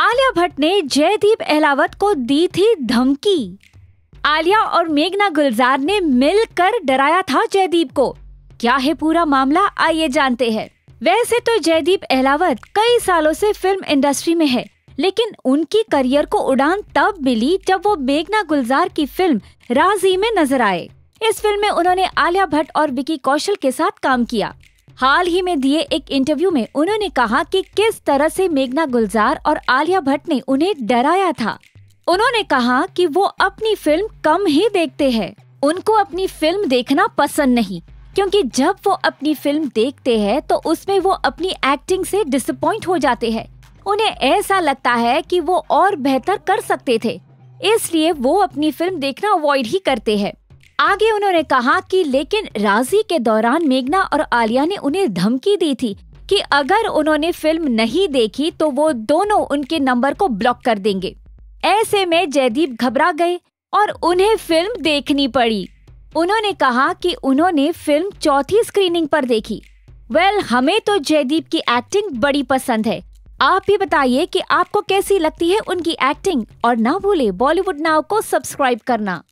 आलिया भट्ट ने जयदीप अहलावत को दी थी धमकी आलिया और मेघना गुलजार ने मिलकर डराया था जयदीप को क्या है पूरा मामला आइए जानते हैं वैसे तो जयदीप अहलावत कई सालों से फिल्म इंडस्ट्री में है लेकिन उनकी करियर को उड़ान तब मिली जब वो मेघना गुलजार की फिल्म राजी में नजर आए इस फिल्म में उन्होंने आलिया भट्ट और विकी कौशल के साथ काम किया हाल ही में दिए एक इंटरव्यू में उन्होंने कहा कि किस तरह से मेघना गुलजार और आलिया भट्ट ने उन्हें डराया था उन्होंने कहा कि वो अपनी फिल्म कम ही देखते हैं उनको अपनी फिल्म देखना पसंद नहीं क्योंकि जब वो अपनी फिल्म देखते हैं तो उसमें वो अपनी एक्टिंग से डिसअपॉइंट हो जाते हैं उन्हें ऐसा लगता है कि वो और बेहतर कर सकते थे इसलिए वो अपनी फिल्म देखना अवॉइड ही करते हैं आगे उन्होंने कहा कि लेकिन राजी के दौरान मेघना और आलिया ने उन्हें धमकी दी थी कि अगर उन्होंने फिल्म नहीं देखी तो वो दोनों उनके नंबर को ब्लॉक कर देंगे ऐसे में जयदीप घबरा गए और उन्हें फिल्म देखनी पड़ी उन्होंने कहा कि उन्होंने फिल्म चौथी स्क्रीनिंग पर देखी वेल well, हमें तो जयदीप की एक्टिंग बड़ी पसंद है आप भी बताइए कि आपको कैसी लगती है उनकी एक्टिंग और ना भूले बॉलीवुड नाव को सब्सक्राइब करना